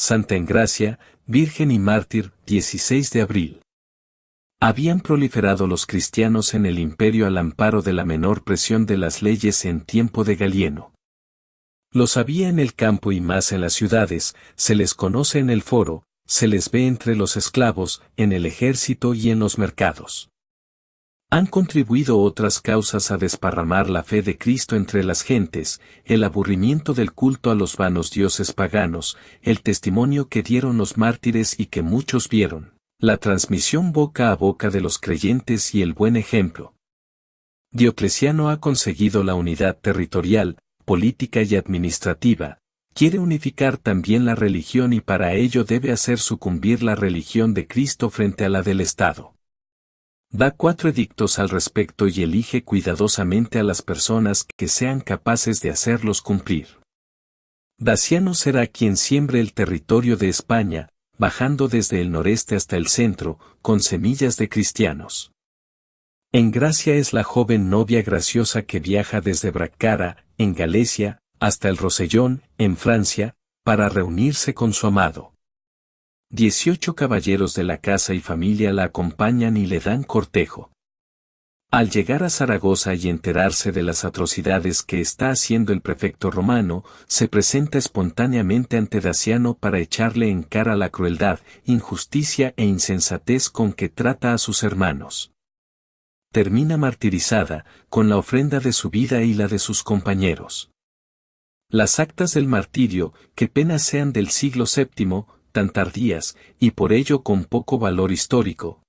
Santa Engracia, Virgen y Mártir, 16 de abril. Habían proliferado los cristianos en el imperio al amparo de la menor presión de las leyes en tiempo de Galieno. Los había en el campo y más en las ciudades, se les conoce en el foro, se les ve entre los esclavos, en el ejército y en los mercados. Han contribuido otras causas a desparramar la fe de Cristo entre las gentes, el aburrimiento del culto a los vanos dioses paganos, el testimonio que dieron los mártires y que muchos vieron, la transmisión boca a boca de los creyentes y el buen ejemplo. Diocleciano ha conseguido la unidad territorial, política y administrativa, quiere unificar también la religión y para ello debe hacer sucumbir la religión de Cristo frente a la del Estado. Da cuatro edictos al respecto y elige cuidadosamente a las personas que sean capaces de hacerlos cumplir. Daciano será quien siembre el territorio de España, bajando desde el noreste hasta el centro, con semillas de cristianos. En Gracia es la joven novia graciosa que viaja desde Bracara, en Galicia, hasta el Rosellón, en Francia, para reunirse con su amado. Dieciocho caballeros de la casa y familia la acompañan y le dan cortejo. Al llegar a Zaragoza y enterarse de las atrocidades que está haciendo el prefecto romano, se presenta espontáneamente ante Daciano para echarle en cara la crueldad, injusticia e insensatez con que trata a sus hermanos. Termina martirizada, con la ofrenda de su vida y la de sus compañeros. Las actas del martirio, que penas sean del siglo VII, tan tardías, y por ello con poco valor histórico.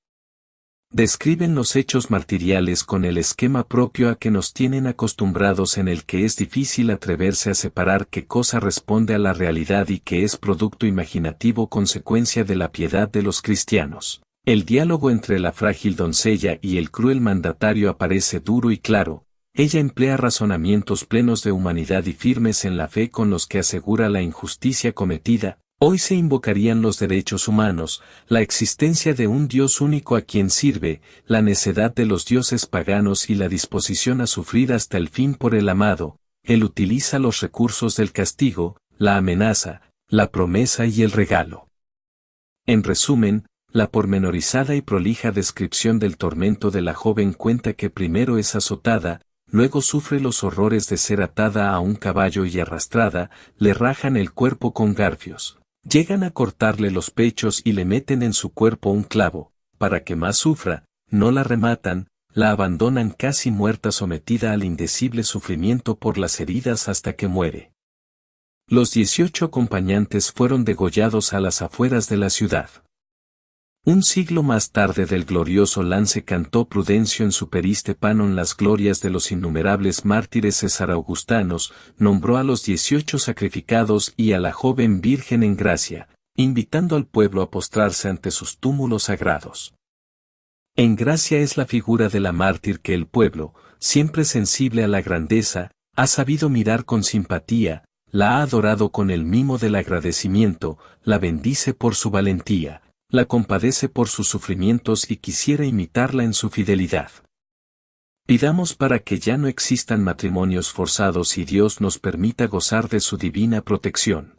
Describen los hechos martiriales con el esquema propio a que nos tienen acostumbrados en el que es difícil atreverse a separar qué cosa responde a la realidad y qué es producto imaginativo consecuencia de la piedad de los cristianos. El diálogo entre la frágil doncella y el cruel mandatario aparece duro y claro, ella emplea razonamientos plenos de humanidad y firmes en la fe con los que asegura la injusticia cometida, Hoy se invocarían los derechos humanos, la existencia de un Dios único a quien sirve, la necedad de los dioses paganos y la disposición a sufrir hasta el fin por el amado, él utiliza los recursos del castigo, la amenaza, la promesa y el regalo. En resumen, la pormenorizada y prolija descripción del tormento de la joven cuenta que primero es azotada, luego sufre los horrores de ser atada a un caballo y arrastrada, le rajan el cuerpo con garfios. Llegan a cortarle los pechos y le meten en su cuerpo un clavo, para que más sufra, no la rematan, la abandonan casi muerta sometida al indecible sufrimiento por las heridas hasta que muere. Los dieciocho acompañantes fueron degollados a las afueras de la ciudad. Un siglo más tarde del glorioso lance cantó Prudencio en su Periste Panon las glorias de los innumerables mártires cesaraugustanos, nombró a los dieciocho sacrificados y a la joven Virgen en gracia, invitando al pueblo a postrarse ante sus túmulos sagrados. En gracia es la figura de la mártir que el pueblo, siempre sensible a la grandeza, ha sabido mirar con simpatía, la ha adorado con el mimo del agradecimiento, la bendice por su valentía, la compadece por sus sufrimientos y quisiera imitarla en su fidelidad. Pidamos para que ya no existan matrimonios forzados y Dios nos permita gozar de su divina protección.